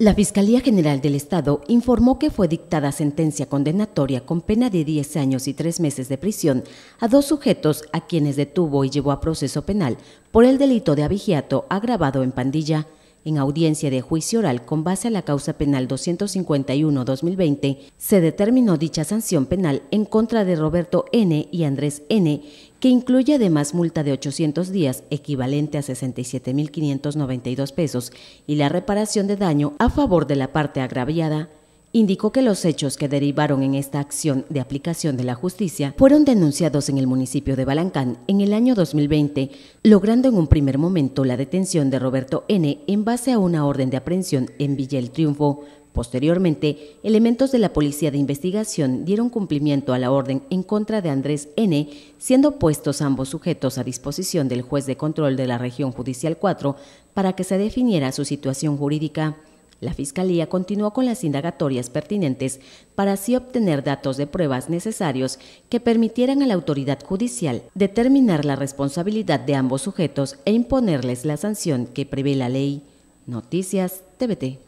La Fiscalía General del Estado informó que fue dictada sentencia condenatoria con pena de 10 años y 3 meses de prisión a dos sujetos a quienes detuvo y llevó a proceso penal por el delito de abigiato agravado en pandilla. En audiencia de juicio oral con base a la causa penal 251-2020, se determinó dicha sanción penal en contra de Roberto N. y Andrés N., que incluye además multa de 800 días, equivalente a 67.592 pesos, y la reparación de daño a favor de la parte agraviada indicó que los hechos que derivaron en esta acción de aplicación de la justicia fueron denunciados en el municipio de Balancán en el año 2020, logrando en un primer momento la detención de Roberto N. en base a una orden de aprehensión en Villa El Triunfo. Posteriormente, elementos de la Policía de Investigación dieron cumplimiento a la orden en contra de Andrés N., siendo puestos ambos sujetos a disposición del juez de control de la región judicial 4 para que se definiera su situación jurídica. La Fiscalía continuó con las indagatorias pertinentes para así obtener datos de pruebas necesarios que permitieran a la autoridad judicial determinar la responsabilidad de ambos sujetos e imponerles la sanción que prevé la ley. Noticias TVT.